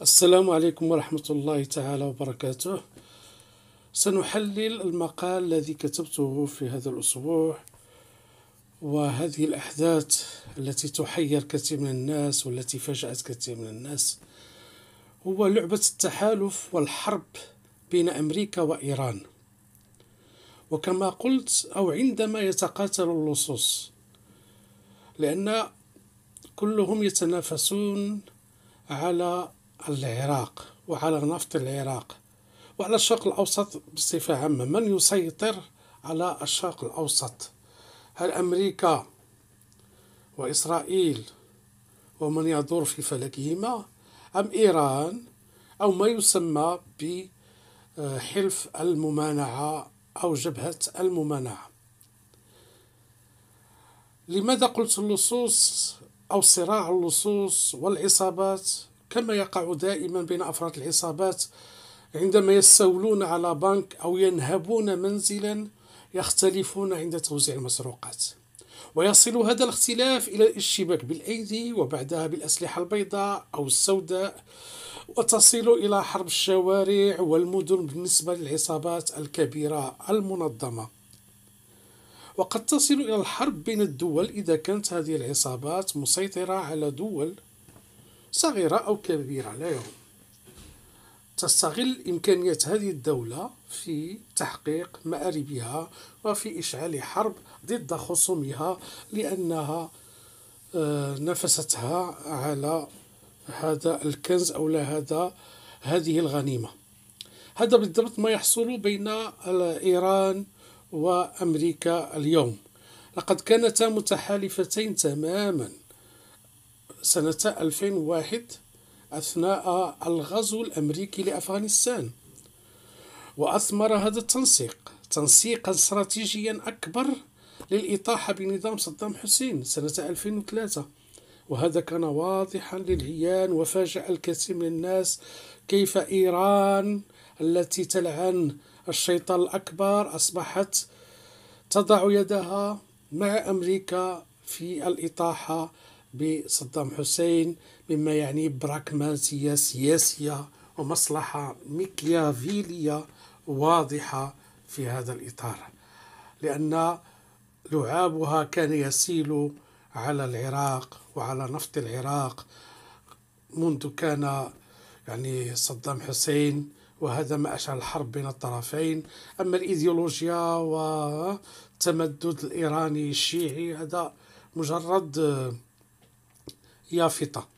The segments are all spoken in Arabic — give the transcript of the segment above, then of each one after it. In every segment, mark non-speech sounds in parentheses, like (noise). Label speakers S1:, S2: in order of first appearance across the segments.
S1: السلام عليكم ورحمة الله تعالى وبركاته سنحلل المقال الذي كتبته في هذا الأسبوع وهذه الأحداث التي تحير كثير من الناس والتي فاجأت كثير من الناس هو لعبة التحالف والحرب بين أمريكا وإيران وكما قلت أو عندما يتقاتل اللصوص لأن كلهم يتنافسون على العراق وعلى نفط العراق وعلى الشرق الأوسط بصفة عامة من يسيطر على الشرق الأوسط هل أمريكا وإسرائيل ومن يدور في فلكهما أم إيران أو ما يسمى بحلف الممانعة أو جبهة الممانعة لماذا قلت اللصوص أو صراع اللصوص والعصابات كما يقع دائما بين أفراد العصابات عندما يستولون على بنك أو ينهبون منزلا يختلفون عند توزيع المسروقات ويصل هذا الاختلاف إلى الاشتباك بالأيدي وبعدها بالأسلحة البيضاء أو السوداء وتصل إلى حرب الشوارع والمدن بالنسبة للعصابات الكبيرة المنظمة وقد تصل إلى الحرب بين الدول إذا كانت هذه العصابات مسيطرة على دول صغيرة أو كبيرة لا يهم تستغل إمكانيات هذه الدولة في تحقيق مآربها وفي إشعال حرب ضد خصومها لأنها آه، نفستها على هذا الكنز أو لا هذا هذه الغنيمة هذا بالضبط ما يحصل بين آه، إيران وأمريكا اليوم لقد كانتا متحالفتين تماما سنة 2001 أثناء الغزو الأمريكي لأفغانستان وأثمر هذا التنسيق تنسيقا استراتيجيا أكبر للإطاحة بنظام صدام حسين سنة 2003 وهذا كان واضحا للعيان وفاجأ الكثير من الناس كيف إيران التي تلعن الشيطان الأكبر أصبحت تضع يدها مع أمريكا في الإطاحة بصدام حسين مما يعني براكماسية سياسية ومصلحة ميكيافيلية واضحة في هذا الإطار لأن لعابها كان يسيل على العراق وعلى نفط العراق منذ كان يعني صدام حسين وهذا ما أشعل الحرب بين الطرفين أما الإيديولوجيا والتمدد الإيراني الشيعي هذا مجرد يافطة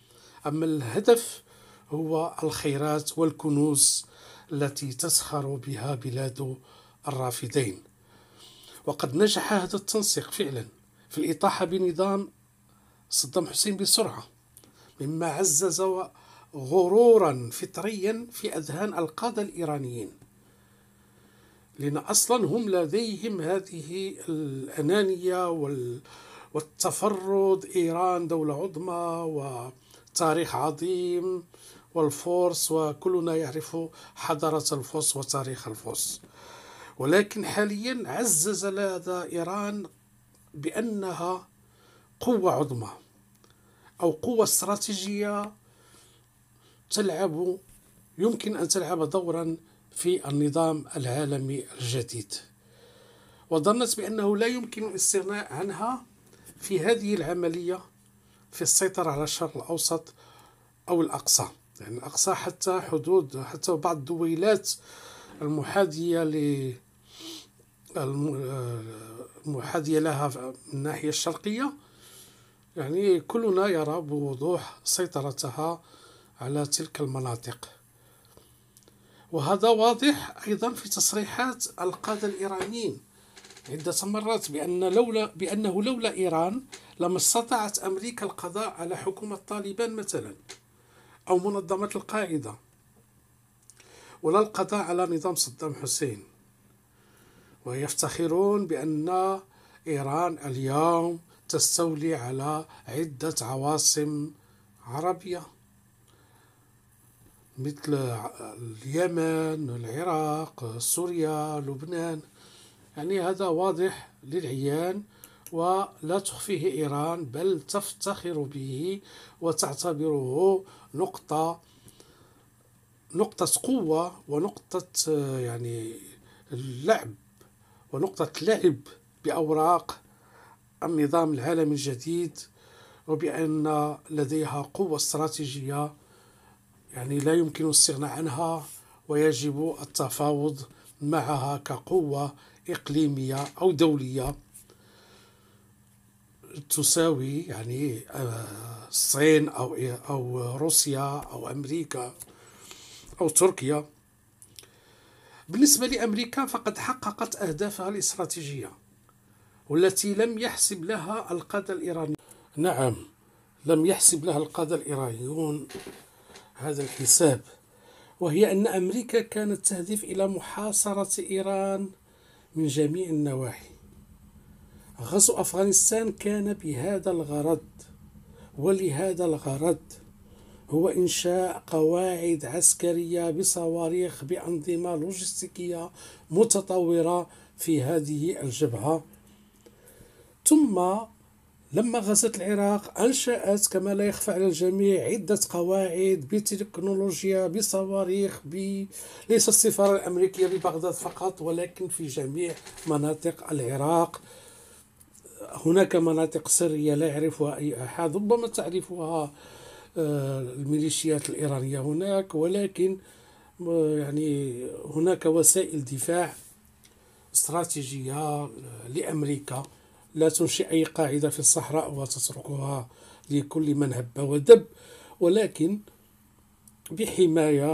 S1: أما الهدف هو الخيرات والكنوز التي تسخر بها بلاد الرافدين وقد نجح هذا التنسيق فعلا في الإطاحة بنظام صدام حسين بسرعة مما عزز غرورا فطريا في أذهان القادة الإيرانيين لأن أصلا هم لديهم هذه الأنانية وال والتفرد إيران دولة عظمى وتاريخ عظيم والفرس وكلنا يعرف حضارة الفرس وتاريخ الفرس ولكن حاليا عزز لدى إيران بأنها قوة عظمى أو قوة استراتيجية تلعب يمكن أن تلعب دورا في النظام العالمي الجديد وظنت بأنه لا يمكن الاستغناء عنها في هذه العملية في السيطرة على الشرق الأوسط أو الأقصى يعني الأقصى حتى حدود حتى بعض الدويلات المحادية ل المحادية لها من الناحية الشرقية يعني كلنا يرى بوضوح سيطرتها على تلك المناطق وهذا واضح أيضا في تصريحات القادة الإيرانيين عدة مرات بأن لولا بأنه لولا إيران لما استطاعت أمريكا القضاء على حكومة طالبان مثلا أو منظمة القاعدة ولا القضاء على نظام صدام حسين ويفتخرون بأن إيران اليوم تستولي على عدة عواصم عربية مثل اليمن العراق سوريا لبنان يعني هذا واضح للعيان ولا تخفيه إيران بل تفتخر به وتعتبره نقطة نقطة قوة ونقطة يعني اللعب ونقطة لعب بأوراق النظام العالمي الجديد وبأن لديها قوة استراتيجية يعني لا يمكن الاستغناء عنها ويجب التفاوض معها كقوة إقليمية أو دولية تساوي يعني آه، الصين أو أو روسيا أو أمريكا أو تركيا بالنسبة لأمريكا فقد حققت أهدافها الاستراتيجية والتي لم يحسب لها القادة الإيرانيون نعم لم يحسب لها القادة الإيرانيون هذا الحساب وهي أن أمريكا كانت تهدف إلى محاصرة إيران من جميع النواحي غزو أفغانستان كان بهذا الغرض ولهذا الغرض هو إنشاء قواعد عسكرية بصواريخ بأنظمة لوجستيكية متطورة في هذه الجبهة ثم لما غزت العراق أنشأت كما لا يخفى على الجميع عدة قواعد بتكنولوجيا بصواريخ ب... ليس السفارة الأمريكية ببغداد فقط ولكن في جميع مناطق العراق هناك مناطق سرية لا يعرفها أي أحد ربما تعرفها آه، الميليشيات الإيرانية هناك ولكن آه، يعني هناك وسائل دفاع استراتيجية آه، لأمريكا لا تنشئ أي قاعدة في الصحراء وتتركها لكل من هب ودب ولكن بحماية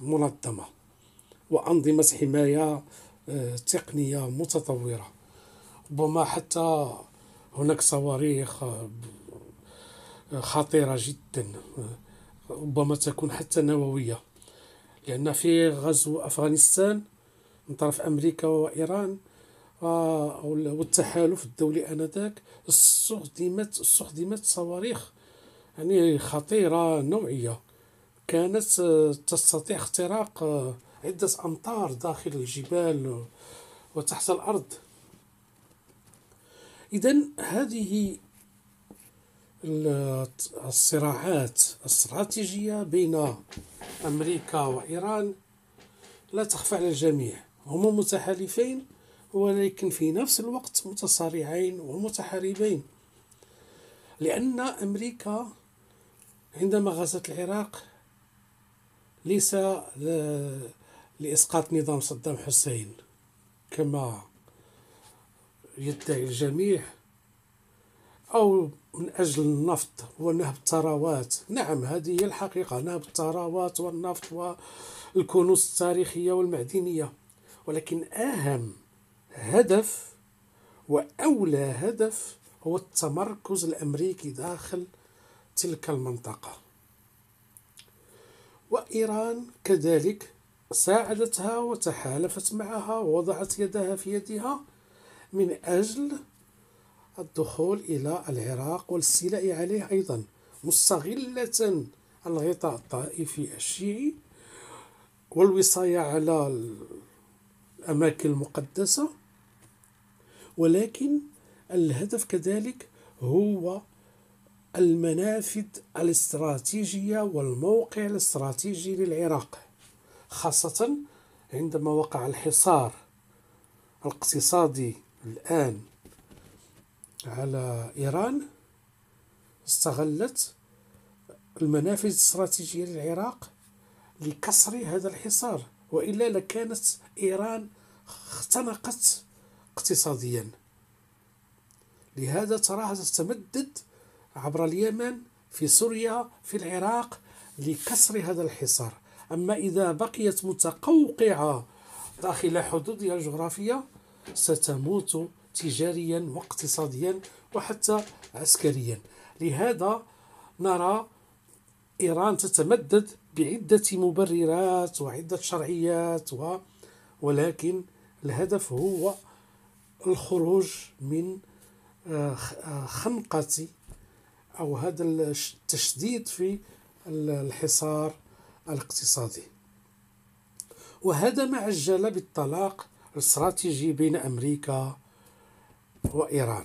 S1: منظمة وأنظمة حماية آه، تقنية متطورة ربما حتى هناك صواريخ آه، خطيرة جدا آه، ربما تكون حتى نووية لأن في غزو أفغانستان من طرف أمريكا وإيران آه، والتحالف الدولي انذاك استخدمت استخدمت صواريخ يعني خطيره نوعيه كانت آه، تستطيع اختراق آه، عده امتار داخل الجبال وتحت الارض اذا هذه الصراعات الاستراتيجيه بين امريكا وايران لا تخفى على الجميع هما متحالفين ولكن في نفس الوقت متصارعين ومتحاربين لأن أمريكا عندما غزت العراق ليس لإسقاط نظام صدام حسين كما يدعي الجميع أو من أجل النفط ونهب الثروات نعم هذه هي الحقيقة نهب الثروات والنفط والكنوز التاريخية والمعدنية ولكن أهم هدف واولى هدف هو التمركز الامريكي داخل تلك المنطقه وايران كذلك ساعدتها وتحالفت معها ووضعت يدها في يدها من اجل الدخول الى العراق والاستيلاء عليه ايضا مستغله الغطاء الطائفي الشيعي والوصايه على الاماكن المقدسه ولكن الهدف كذلك هو المنافذ الاستراتيجية والموقع الاستراتيجي للعراق خاصة عندما وقع الحصار الاقتصادي الآن على إيران استغلت المنافذ الاستراتيجية للعراق لكسر هذا الحصار وإلا لكانت إيران اختنقت اقتصاديا لهذا تراها تتمدد عبر اليمن في سوريا في العراق لكسر هذا الحصار أما إذا بقيت متقوقعة داخل حدودها الجغرافية ستموت تجاريا واقتصاديا وحتى عسكريا لهذا نرى إيران تتمدد بعدة مبررات وعدة شرعيات و... ولكن الهدف هو الخروج من آه، آه، خنقة أو هذا التشديد في الحصار الاقتصادي وهذا ما عجل بالطلاق الاستراتيجي بين أمريكا وإيران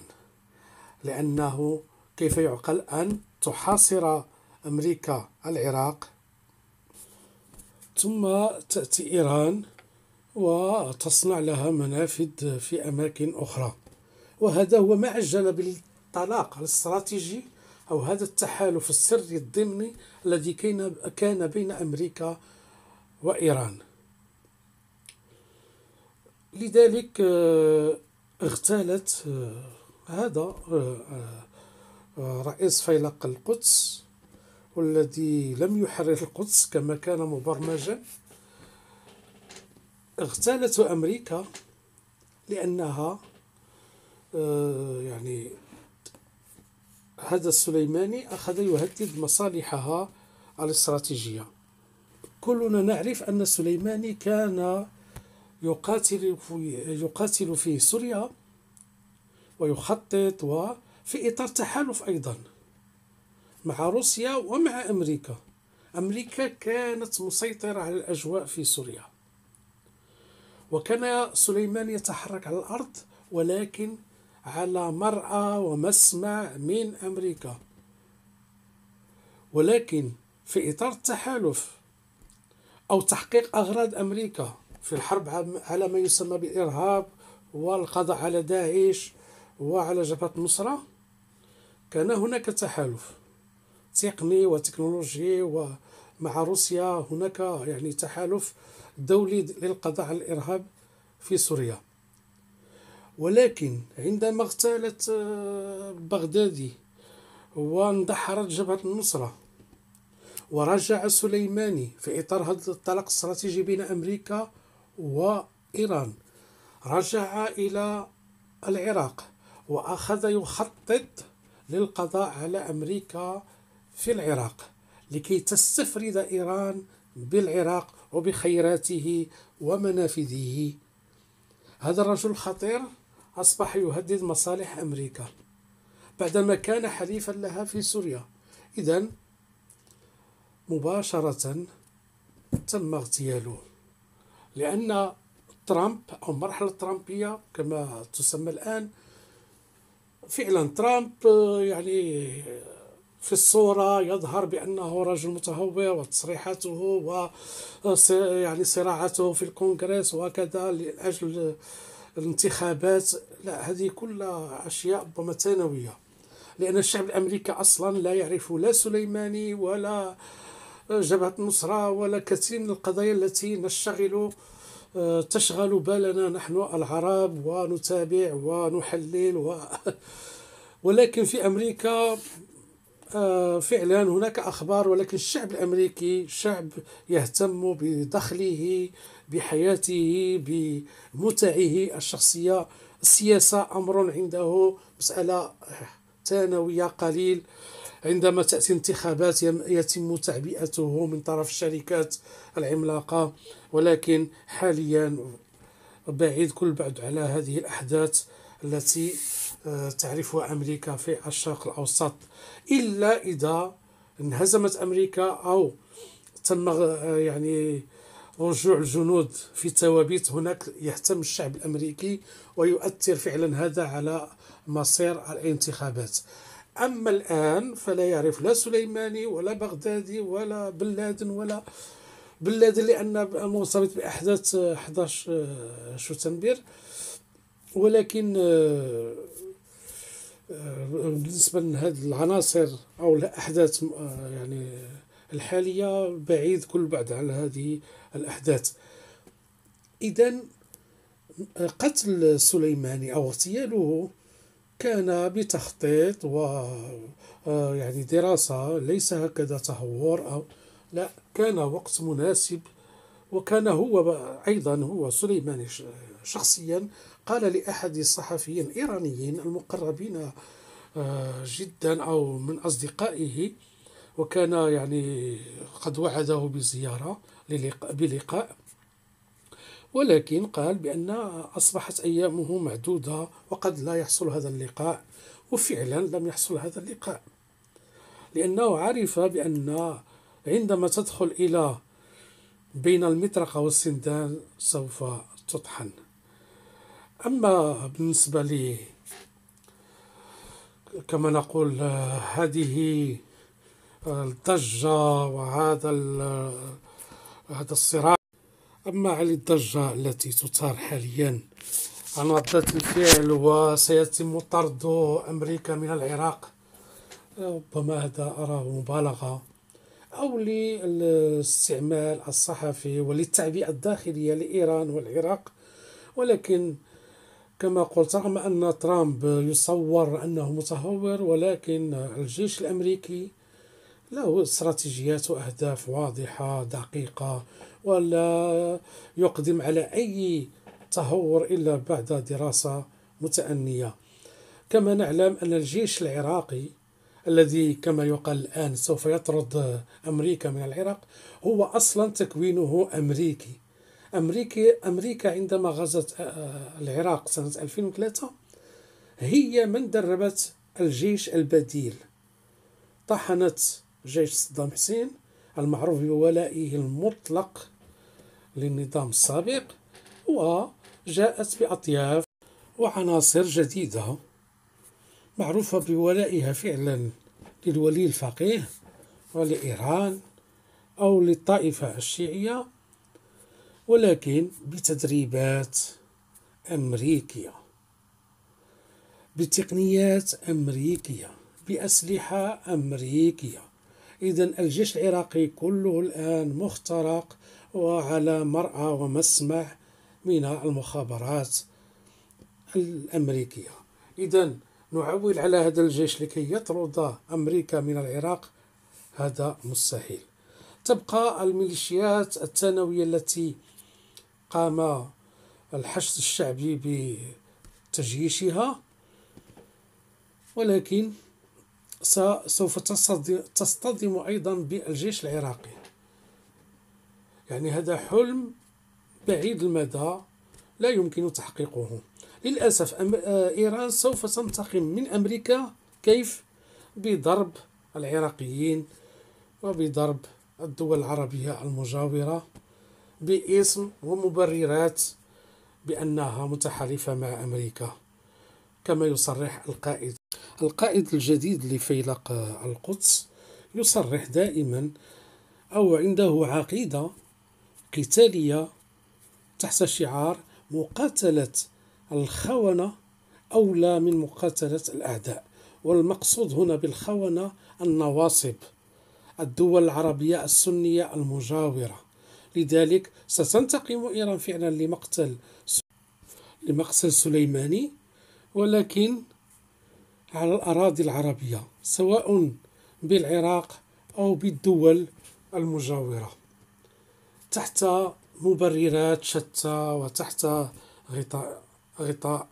S1: لأنه كيف يعقل أن تحاصر أمريكا العراق ثم تأتي إيران وتصنع لها منافذ في أماكن أخرى وهذا هو ما عجل بالطلاق الاستراتيجي أو هذا التحالف السري الضمني الذي كان بين أمريكا وإيران لذلك آه، اغتالت آه، هذا آه، رئيس فيلق القدس والذي لم يحرر القدس كما كان مبرمجا اغتالت أمريكا لأنها آه، يعني هذا السليماني أخذ يهدد مصالحها الاستراتيجية كلنا نعرف أن السليماني كان يقاتل في يقاتل في سوريا ويخطط وفي إطار تحالف أيضا مع روسيا ومع أمريكا أمريكا كانت مسيطرة على الأجواء في سوريا وكان سليمان يتحرك على الأرض ولكن على مرأى ومسمع من أمريكا ولكن في إطار التحالف أو تحقيق أغراض أمريكا في الحرب على ما يسمى بالإرهاب والقضاء على داعش وعلى جبهة النصرة كان هناك تحالف تقني وتكنولوجي مع روسيا هناك يعني تحالف دولي للقضاء على الارهاب في سوريا ولكن عندما اغتالت آه، بغدادي واندحرت جبهة النصرة ورجع سليماني في إطار هذا الطلاق الاستراتيجي بين أمريكا وإيران رجع إلى العراق وأخذ يخطط للقضاء على أمريكا في العراق لكي تستفرد إيران بالعراق وبخيراته ومنافذه هذا الرجل الخطير أصبح يهدد مصالح أمريكا بعدما كان حليفا لها في سوريا إذا مباشرة تم اغتياله لأن ترامب أو المرحلة الترامبية كما تسمى الآن فعلا ترامب يعني في الصورة يظهر بأنه رجل متهور وتصريحاته و آه، يعني صراعاته في الكونغرس وكذا لأجل الانتخابات لا هذه كلها أشياء ربما ثانوية لأن الشعب الأمريكي أصلا لا يعرف لا سليماني ولا آه، جبهة النصرة ولا كثير من القضايا التي نشتغل آه، تشغل بالنا نحن العرب ونتابع ونحلل و... (laughs) ولكن في أمريكا آه، فعلا هناك اخبار ولكن الشعب الامريكي شعب يهتم بدخله بحياته بمتعه الشخصيه السياسه امر عنده مساله ثانويه قليل عندما تاتي انتخابات يتم تعبئته من طرف الشركات العملاقه ولكن حاليا بعيد كل بعد على هذه الاحداث التي تعرفها أمريكا في الشرق الأوسط إلا إذا انهزمت أمريكا أو تم يعني رجوع الجنود في توابيت هناك يهتم الشعب الأمريكي ويؤثر فعلا هذا على مصير الانتخابات أما الآن فلا يعرف لا سليماني ولا بغدادي ولا بن لادن ولا بن لادن لأن مرتبط بأحداث 11 شتنبر ولكن بالنسبه لهذه العناصر او الاحداث آه، يعني الحاليه بعيد كل بعد عن هذه الاحداث اذا قتل سليماني او اغتياله كان بتخطيط و آه، يعني دراسه ليس هكذا تهور او لا كان وقت مناسب وكان هو أيضا هو سليماني شخصيا قال لأحد الصحفيين الإيرانيين المقربين آه، جدا أو من أصدقائه وكان يعني قد وعده بزيارة بلقاء ولكن قال بأن أصبحت أيامه معدودة وقد لا يحصل هذا اللقاء وفعلا لم يحصل هذا اللقاء لأنه عرف بأن عندما تدخل إلى بين المطرقة والسندان سوف تطحن أما بالنسبة لي كما نقول هذه الضجة وهذا هذا الصراع أما على الضجة التي تثار حاليا عن ردة الفعل وسيتم طرد أمريكا من العراق ربما هذا أراه مبالغة أو للاستعمال الصحفي وللتعبئة الداخلية لإيران والعراق ولكن كما قلت رغم أن ترامب يصور أنه متهور ولكن الجيش الأمريكي له استراتيجيات وأهداف واضحة دقيقة ولا يقدم على أي تهور إلا بعد دراسة متأنية كما نعلم أن الجيش العراقي الذي كما يقال الآن سوف يطرد أمريكا من العراق هو أصلا تكوينه أمريكي أمريكي أمريكا عندما غزت آه، آه، العراق سنة 2003 هي من دربت الجيش البديل طحنت جيش صدام حسين المعروف بولائه المطلق للنظام السابق وجاءت بأطياف وعناصر جديدة معروفة بولائها فعلا للولي الفقيه ولإيران أو للطائفة الشيعية ولكن بتدريبات أمريكية بتقنيات أمريكية بأسلحة أمريكية إذا الجيش العراقي كله الآن مخترق وعلى مرأى ومسمع من المخابرات الأمريكية إذا نعول على هذا الجيش لكي يطرد أمريكا من العراق هذا مستحيل تبقى الميليشيات الثانوية التي قام الحشد الشعبي بتجييشها ولكن سوف تصطدم أيضا بالجيش العراقي يعني هذا حلم بعيد المدى لا يمكن تحقيقه للأسف آه، إيران سوف تنتقم من أمريكا كيف بضرب العراقيين وبضرب الدول العربية المجاورة باسم ومبررات بأنها متحالفة مع أمريكا كما يصرح القائد القائد الجديد لفيلق آه، القدس يصرح دائما أو عنده عقيدة قتالية تحت شعار مقاتلة الخونة أولى من مقاتلة الأعداء والمقصود هنا بالخونة النواصب الدول العربية السنية المجاورة لذلك ستنتقم إيران فعلا لمقتل لمقتل سليماني ولكن على الأراضي العربية سواء بالعراق أو بالدول المجاورة تحت مبررات شتى وتحت غطاء غطاء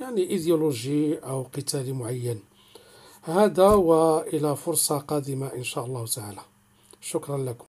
S1: يعني ايديولوجي او قتالي معين هذا والى فرصه قادمه ان شاء الله تعالى شكرا لكم